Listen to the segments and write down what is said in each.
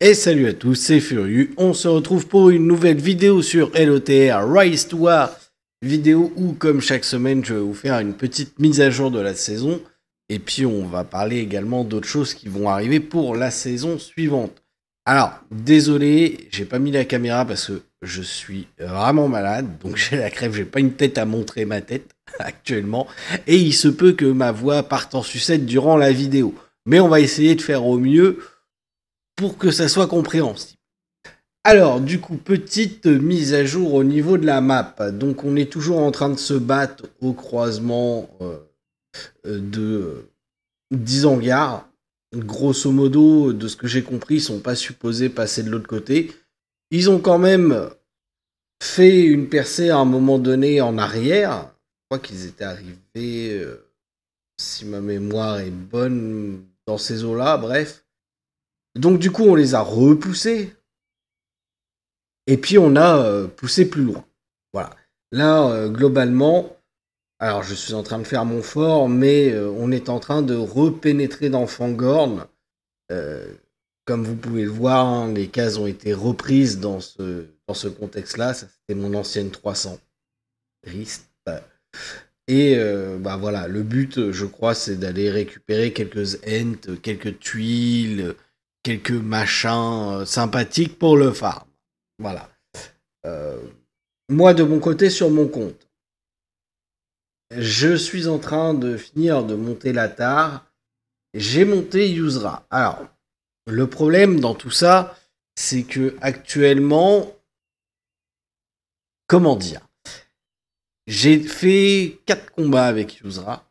Et salut à tous, c'est Furieux. On se retrouve pour une nouvelle vidéo sur LOTR Rise to War. Vidéo où, comme chaque semaine, je vais vous faire une petite mise à jour de la saison. Et puis, on va parler également d'autres choses qui vont arriver pour la saison suivante. Alors, désolé, j'ai pas mis la caméra parce que je suis vraiment malade, donc j'ai la crève, j'ai pas une tête à montrer ma tête actuellement, et il se peut que ma voix parte en sucette durant la vidéo. Mais on va essayer de faire au mieux pour que ça soit compréhensible. Alors, du coup, petite mise à jour au niveau de la map. Donc, on est toujours en train de se battre au croisement euh, euh, de 10 euh, hangars. Grosso modo, de ce que j'ai compris, ils sont pas supposés passer de l'autre côté. Ils ont quand même fait une percée à un moment donné en arrière. Je crois qu'ils étaient arrivés, si ma mémoire est bonne, dans ces eaux-là, bref. Donc du coup, on les a repoussés. Et puis on a euh, poussé plus loin. Voilà. Là, euh, globalement, alors je suis en train de faire mon fort, mais euh, on est en train de repénétrer dans Fangorn. comme vous pouvez le voir, hein, les cases ont été reprises dans ce, dans ce contexte-là. c'était mon ancienne 300. Et bah voilà, le but, je crois, c'est d'aller récupérer quelques ents, quelques tuiles, quelques machins euh, sympathiques pour le farm. Voilà. Euh, moi, de mon côté, sur mon compte, je suis en train de finir de monter la tare. J'ai monté Usra. Alors, le problème dans tout ça, c'est que actuellement, comment dire, j'ai fait quatre combats avec Usra.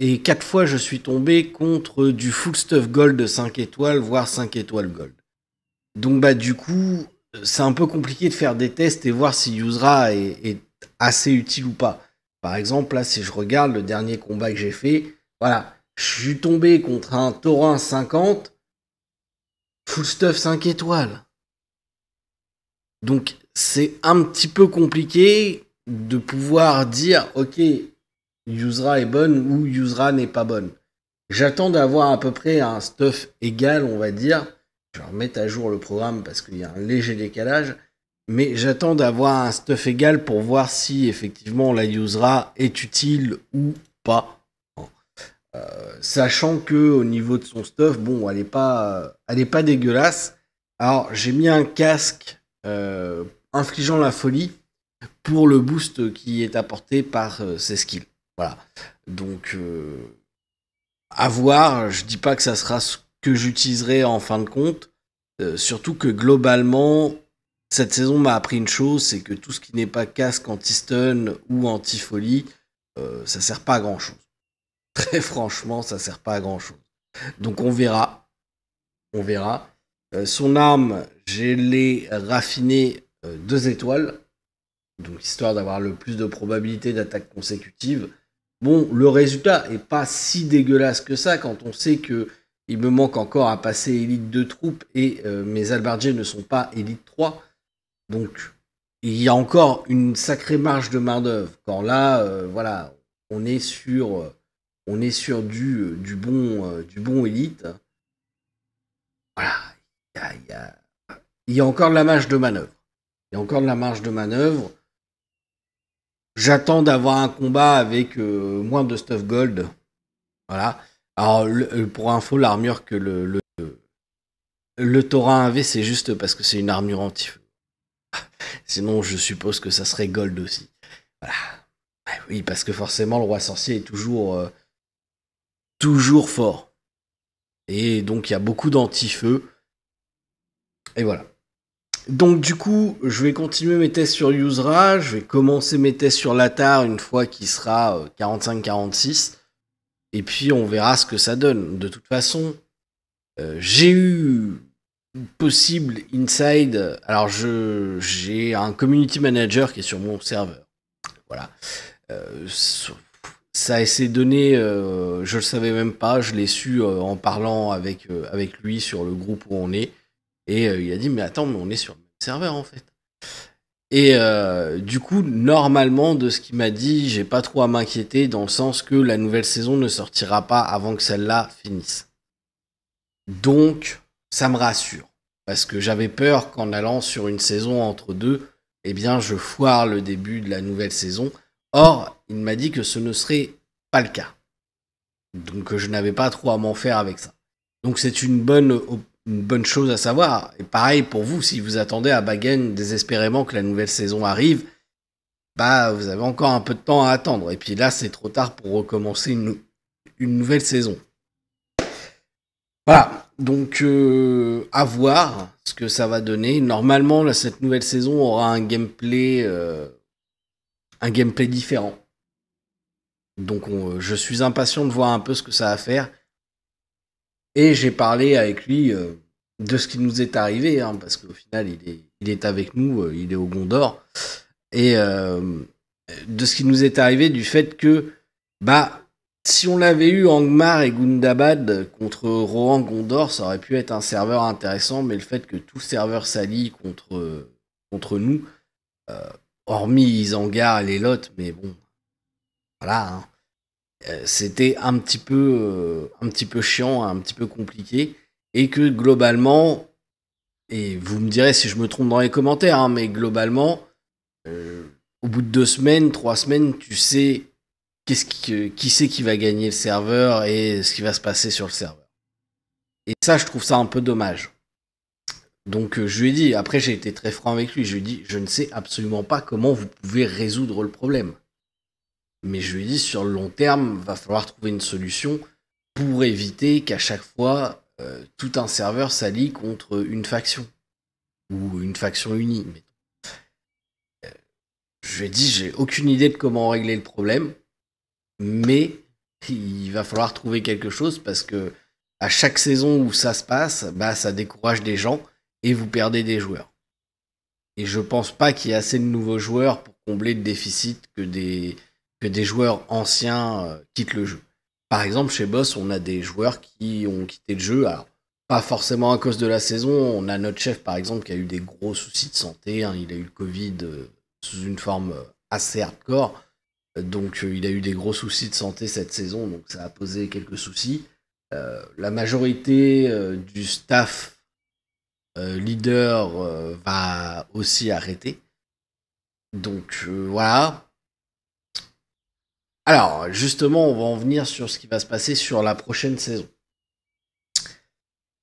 Et quatre fois, je suis tombé contre du full stuff gold 5 étoiles, voire 5 étoiles gold. Donc, bah, du coup, c'est un peu compliqué de faire des tests et voir si Usera est, est assez utile ou pas. Par exemple, là, si je regarde le dernier combat que j'ai fait, voilà, je suis tombé contre un Taurin 50, full stuff 5 étoiles. Donc, c'est un petit peu compliqué de pouvoir dire, ok, Yusra est bonne ou Yusra n'est pas bonne. J'attends d'avoir à peu près un stuff égal, on va dire. Je vais remettre à jour le programme parce qu'il y a un léger décalage. Mais j'attends d'avoir un stuff égal pour voir si effectivement la Yusra est utile ou pas. Hein. Euh, sachant que au niveau de son stuff, bon, elle n'est pas, euh, elle pas dégueulasse. Alors j'ai mis un casque euh, infligeant la folie pour le boost qui est apporté par ses skills. Voilà. Donc, euh, à voir. Je dis pas que ça sera ce que j'utiliserai en fin de compte. Euh, surtout que globalement, cette saison m'a appris une chose, c'est que tout ce qui n'est pas casque anti-stun ou anti-folie, euh, ça sert pas à grand chose. Très franchement, ça sert pas à grand chose. Donc on verra. On verra. Euh, son arme, je l'ai raffinée deux étoiles. Donc histoire d'avoir le plus de probabilités d'attaque consécutive. Bon, le résultat est pas si dégueulasse que ça quand on sait que il me manque encore à passer élite de troupes et euh, mes albardiers ne sont pas élite 3. Donc il y a encore une sacrée marge de main d'œuvre. Quand là, euh, voilà, on est sur, euh, on est sur du, du bon, du bon élite. Voilà, il il y a encore de la marge de manœuvre. Il y a encore de la marge de manœuvre. J'attends d'avoir un combat avec euh, moins de stuff gold. Voilà. Alors, euh, pour info, l'armure que le, le, euh, le avait, c'est juste parce que c'est une armure anti-feu. Sinon, je suppose que ça serait gold aussi. Voilà. Oui, parce que forcément, le roi sorcier est toujours, toujours fort. Et donc, il y a beaucoup d'anti-feu. Et voilà. Donc du coup, je vais continuer mes tests sur Usera, je vais commencer mes tests sur Latar une fois qu'il sera 45-46, euh, et puis on verra ce que ça donne. De toute façon, euh, j'ai eu possible inside. Alors j'ai un community manager qui est sur mon serveur. Voilà. Euh, ça s'est donné, je je le savais même pas, je l'ai su en parlant avec, avec lui sur le groupe où on est. Et euh, il a dit, mais attends, on est sur le même serveur en fait. Et euh, du coup, normalement, de ce qu'il m'a dit, j'ai pas trop à m'inquiéter dans le sens que la nouvelle saison ne sortira pas avant que celle-là finisse. Donc, ça me rassure. Parce que j'avais peur qu'en allant sur une saison entre deux, eh bien, je foire le début de la nouvelle saison. Or, il m'a dit que ce ne serait pas le cas. Donc, je n'avais pas trop à m'en faire avec ça. Donc, c'est une bonne une bonne chose à savoir. Et pareil pour vous, si vous attendez à Bagen désespérément que la nouvelle saison arrive, bah vous avez encore un peu de temps à attendre. Et puis là, c'est trop tard pour recommencer une, nouvelle saison. Voilà, donc euh, à voir ce que ça va donner. Normalement, cette nouvelle saison aura un gameplay, euh, un gameplay différent. Donc je suis impatient de voir un peu ce que ça va faire. Et j'ai parlé avec lui euh, de ce qui nous est arrivé, hein, parce qu'au final, il est, avec nous, euh, il est au Gondor. Et euh, de ce qui nous est arrivé, du fait que, bah, si on l'avait eu Angmar et Gundabad contre Rohan Gondor, ça aurait pu être un serveur intéressant, mais le fait que tout serveur s'allie contre, contre nous, hormis Isangar et les Lottes, mais bon, voilà. Hein. Euh, c'était un petit peu euh, un petit peu chiant, un petit peu compliqué, et que globalement, et vous me direz si je me trompe dans les commentaires, hein, mais globalement, euh, au bout de deux semaines, trois semaines, tu sais qui, qui c'est qui va gagner le serveur et ce qui va se passer sur le serveur. Et ça, je trouve ça un peu dommage. Donc je lui ai dit, après j'ai été très franc avec lui, je lui ai dit, je ne sais absolument pas comment vous pouvez résoudre le problème. Mais je lui ai dit, sur le long terme, va falloir trouver une solution pour éviter qu'à chaque fois, euh, tout un serveur s'allie contre une faction. Ou une faction unie. Euh, je lui ai dit, j'ai aucune idée de comment régler le problème. Mais il va falloir trouver quelque chose parce que à chaque saison où ça se passe, bah, ça décourage des gens et vous perdez des joueurs. Et je pense pas qu'il y ait assez de nouveaux joueurs pour combler le déficit que des, que des joueurs anciens euh, quittent le jeu. Par exemple, chez Boss, on a des joueurs qui ont quitté le jeu, pas forcément à cause de la saison. On a notre chef, par exemple, qui a eu des gros soucis de santé. Hein. Il a eu le Covid euh, sous une forme euh, assez hardcore. Donc, il a eu des gros soucis de santé cette saison. Donc, ça a posé quelques soucis. la majorité du staff leader va aussi arrêter. Donc, voilà. Alors, justement, on va en venir sur ce qui va se passer sur la prochaine saison.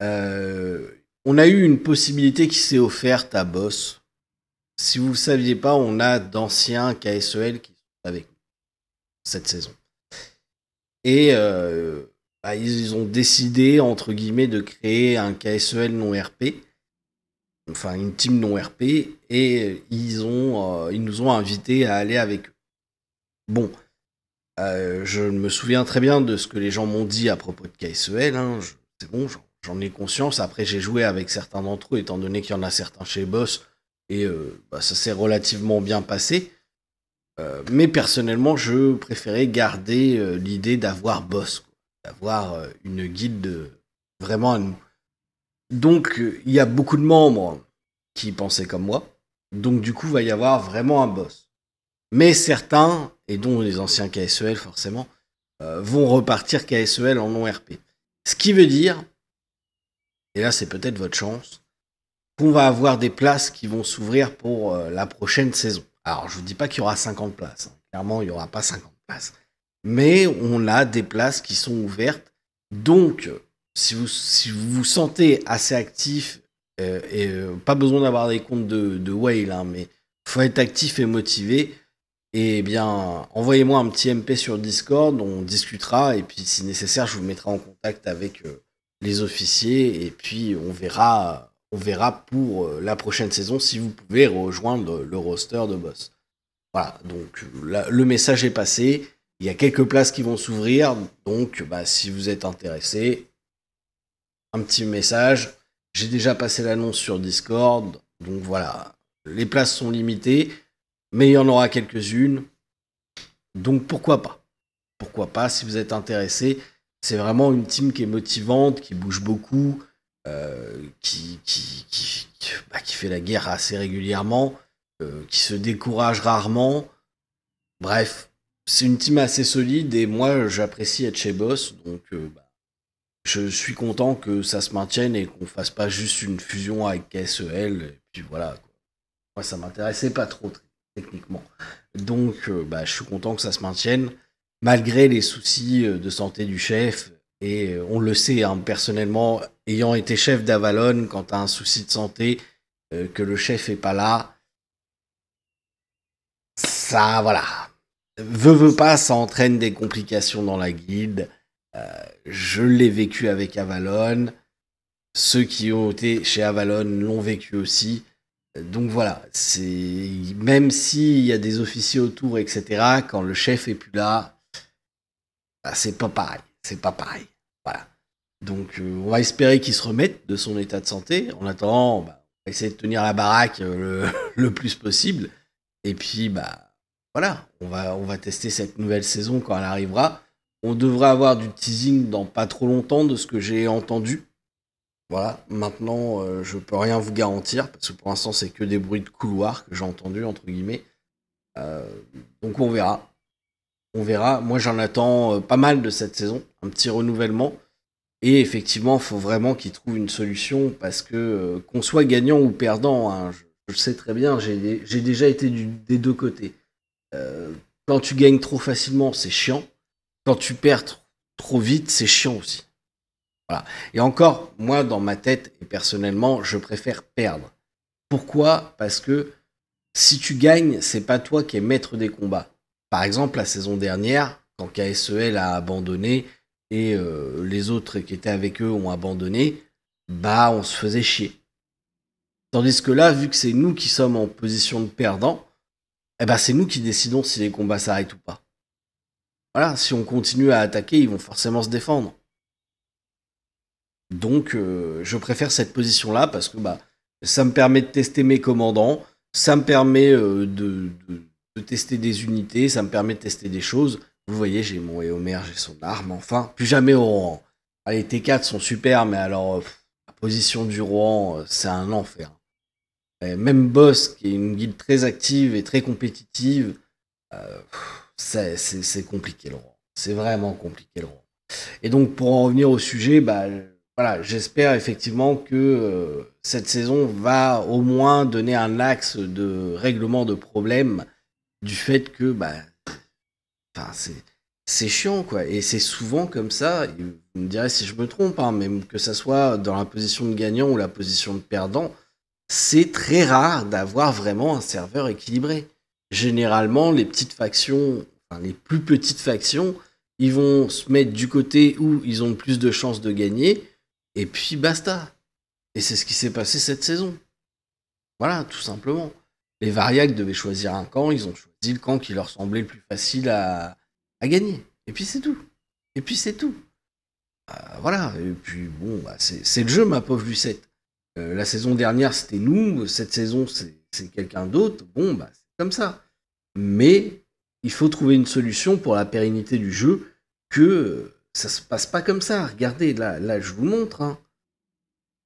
Euh, on a eu une possibilité qui s'est offerte à Boss. Si vous ne saviez pas, on a d'anciens KSEL qui sont avec nous cette saison. Et euh, bah, ils ont décidé, entre guillemets, de créer un KSEL non RP enfin une team non RP et euh, ils ont ils nous ont invités à aller avec eux. Bon, euh, je me souviens très bien de ce que les gens m'ont dit à propos de KSEL. Hein. C'est bon, j'en ai conscience. Après, j'ai joué avec certains d'entre eux, étant donné qu'il y en a certains chez Boss, et euh, bah, ça s'est relativement bien passé. Euh, mais personnellement, je préférais garder l'idée d'avoir Boss, d'avoir une guide vraiment à nous. Donc, il y a beaucoup de membres qui pensaient comme moi. Donc, du coup, va y avoir vraiment un boss. Mais certains et dont les anciens KSEL forcément, euh, vont repartir KSEL en non-RP. Ce qui veut dire, et là c'est peut-être votre chance, qu'on va avoir des places qui vont s'ouvrir pour euh, la prochaine saison. Alors je ne vous dis pas qu'il y aura 50 places, hein. clairement il n'y aura pas 50 places, mais on a des places qui sont ouvertes. Donc si vous vous, sentez assez actif, euh, et pas besoin d'avoir des comptes de, whale, hein, mais faut être actif et motivé, eh bien, envoyez-moi un petit MP sur Discord, on discutera, et puis si nécessaire, je vous mettrai en contact avec euh, les officiers, et puis on verra, on verra pour euh, la prochaine saison si vous pouvez rejoindre le roster de boss. Voilà, donc le message est passé, il y a quelques places qui vont s'ouvrir, donc bah, si vous êtes intéressé, un petit message. J'ai déjà passé l'annonce sur Discord, donc voilà, les places sont limitées mais il y en aura quelques-unes. Donc pourquoi pas Pourquoi pas si vous êtes intéressé C'est vraiment une team qui est motivante, qui bouge beaucoup, euh, qui, qui, bah, qui, fait la guerre assez régulièrement, euh, qui se décourage rarement. Bref, c'est une team assez solide et moi j'apprécie être chez Boss, donc euh, bah, je suis content que ça se maintienne et qu'on fasse pas juste une fusion avec KSEL, puis voilà. Moi ça m'intéressait pas trop techniquement. Donc, euh, bah, je suis content que ça se maintienne, malgré les soucis euh, de santé du chef. Et euh, on le sait, hein, personnellement, ayant été chef d'Avalon, quand à un souci de santé, que le chef est pas là, ça, voilà. Veux, veux pas, ça entraîne des complications dans la guide, je l'ai vécu avec Avalon. Ceux qui ont été chez Avalon l'ont vécu aussi. Donc voilà, même s'il y a des officiers autour, etc. Quand le chef est plus là, bah, c'est pas pareil. C'est pas pareil. Voilà. Donc euh, on va espérer qu'il se remette de son état de santé. En attendant, bah, on va essayer de tenir la baraque euh, le, plus possible. Et puis bah voilà, on va on va tester cette nouvelle saison quand elle arrivera. On devrait avoir du teasing dans pas trop longtemps de ce que j'ai entendu. Voilà, maintenant, je euh, je peux rien vous garantir, parce que pour l'instant, c'est que des bruits de couloir que j'ai entendu entre guillemets. Euh, donc on verra. On verra. Moi, j'en attends euh, pas mal de cette saison, un petit renouvellement. Et effectivement, il faut vraiment qu'ils trouvent une solution, parce que qu'on soit gagnant ou perdant, hein, je, le sais très bien, j'ai déjà été des deux côtés. quand tu gagnes trop facilement, c'est chiant. Quand tu perds trop vite, c'est chiant aussi. Et encore, moi, dans ma tête et personnellement, je préfère perdre. Pourquoi Parce que si tu gagnes, c'est pas toi qui es maître des combats. Par exemple, la saison dernière, quand KSEL a abandonné et euh, les autres qui étaient avec eux ont abandonné, bah on se faisait chier. Tandis que là, vu que c'est nous qui sommes en position de perdant, eh ben c'est nous qui décidons si les combats s'arrêtent ou pas. Voilà, si on continue à attaquer, ils vont forcément se défendre. Donc, euh, je préfère cette position-là parce que bah, ça me permet de tester mes commandants, ça me permet euh, de, tester des unités, ça me permet de tester des choses. Vous voyez, j'ai mon Eomer, j'ai son arme, enfin, plus jamais au rang. les T4 sont super, mais alors, euh, la position du roi, c'est un enfer. même Boss, qui est une guilde très active et très compétitive, c'est compliqué le roi, C'est vraiment compliqué le roi. Et donc, pour en revenir au sujet, bah, j'espère effectivement que euh, cette saison va au moins donner un axe de règlement de problèmes du fait que bah, c'est chiant quoi. Et c'est souvent comme ça, vous me direz si je me trompe, hein, même que ça soit dans la position de gagnant ou la position de perdant, c'est très rare d'avoir vraiment un serveur équilibré. Généralement, les petites factions, les plus petites factions, ils vont se mettre du côté où ils ont le plus de chances de gagner et puis basta. Et c'est ce qui s'est passé cette saison. Voilà, tout simplement. Les Variacs devaient choisir un camp, ils ont choisi le camp qui leur semblait le plus facile à, gagner. Et puis c'est tout. Et puis c'est tout. Euh, voilà, et puis bon, bah, c'est le jeu, ma pauvre Lucette. Euh, la saison dernière, c'était nous, cette saison, c'est quelqu'un d'autre. Bon, bah, c'est comme ça. Mais il faut trouver une solution pour la pérennité du jeu que euh, ça se passe pas comme ça. Regardez, là, là je vous montre. Hein.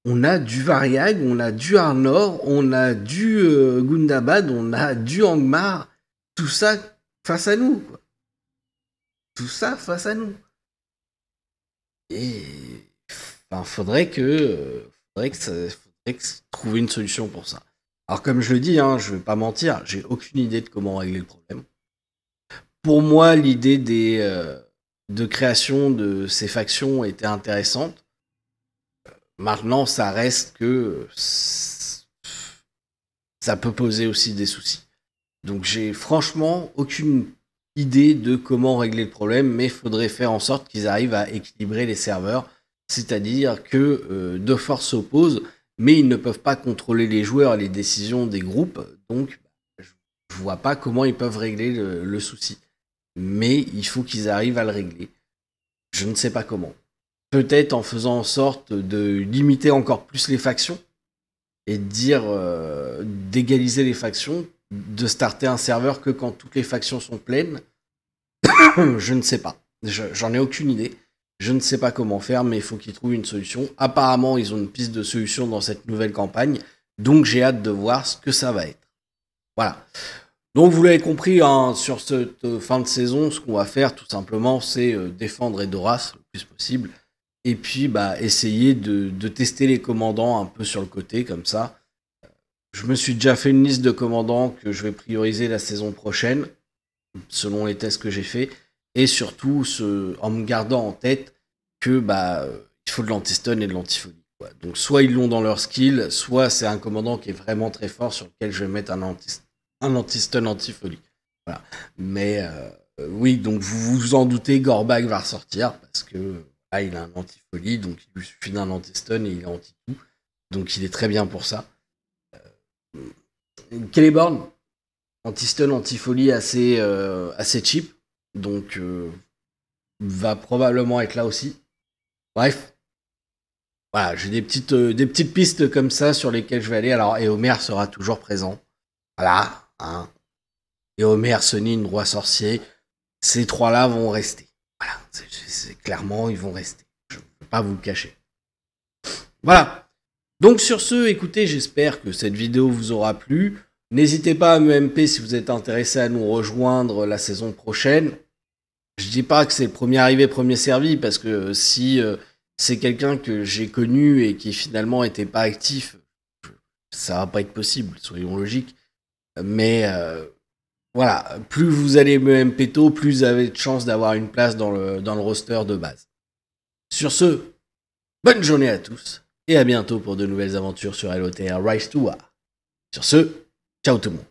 On a du Variag, on a du Arnor, on a du euh, Gundabad, on a du Angmar. Tout ça face à nous. Tout ça face à nous. Et enfin, faudrait que, faudrait que, ça, faudrait que trouver une solution pour ça. Alors comme je le dis, hein, je vais pas mentir, j'ai aucune idée de comment régler le problème. Pour moi, l'idée des euh, de création de ces factions était intéressante. Maintenant, ça reste que ça peut poser aussi des soucis. Donc j'ai franchement aucune idée de comment régler le problème, mais il faudrait faire en sorte qu'ils arrivent à équilibrer les serveurs, c'est-à-dire que euh, deux forces s'opposent, mais ils ne peuvent pas contrôler les joueurs et les décisions des groupes, donc je vois pas comment ils peuvent régler le souci mais il faut qu'ils arrivent à le régler. Je ne sais pas comment. Peut-être en faisant en sorte de limiter encore plus les factions et de dire euh, d'égaliser les factions, de starter un serveur que quand toutes les factions sont pleines. je ne sais pas. J'en ai aucune idée. Je ne sais pas comment faire, mais il faut qu'ils trouvent une solution. Apparemment, ils ont une piste de solution dans cette nouvelle campagne, donc j'ai hâte de voir ce que ça va être. Voilà. Donc vous l'avez compris, hein, sur cette euh, fin de saison, ce qu'on va faire tout simplement, c'est euh, défendre Edoras le plus possible. Et puis bah, essayer de, tester les commandants un peu sur le côté, comme ça. Je me suis déjà fait une liste de commandants que je vais prioriser la saison prochaine, selon les tests que j'ai faits. Et surtout, ce, en me gardant en tête que bah, euh, il faut de l'antistone et de l'antifolie. Donc soit ils l'ont dans leur skill, soit c'est un commandant qui est vraiment très fort sur lequel je vais mettre un antistone un anti-stun, anti-folie. Voilà. Mais euh, oui, donc vous vous en doutez, Gorbag va ressortir parce que là, il a un anti-folie, donc il lui suffit d'un anti-stun et il est anti-tout. Donc il est très bien pour ça. Euh, Celeborn, anti-stun, anti-folie assez, euh, assez cheap. Donc euh, va probablement être là aussi. Bref. Voilà, j'ai des petites, des petites pistes comme ça sur lesquelles je vais aller. Alors, et Omer sera toujours présent. Voilà, Hein. Et Homer, Sonine, Roi Sorcier, ces trois-là vont rester. Voilà, c'est clairement, ils vont rester. Je ne peux pas vous le cacher. Voilà. Donc sur ce, écoutez, j'espère que cette vidéo vous aura plu. N'hésitez pas à me MP si vous êtes intéressé à nous rejoindre la saison prochaine. Je dis pas que c'est premier arrivé, premier servi, parce que si euh, c'est quelqu'un que j'ai connu et qui finalement n'était pas actif, ça va pas être possible, soyons logiques. Mais euh, voilà, plus vous allez MP tôt, plus vous avez de chances d'avoir une place dans le, dans le roster de base. Sur ce, bonne journée à tous et à bientôt pour de nouvelles aventures sur LOTR Rise to War. Sur ce, ciao tout le monde.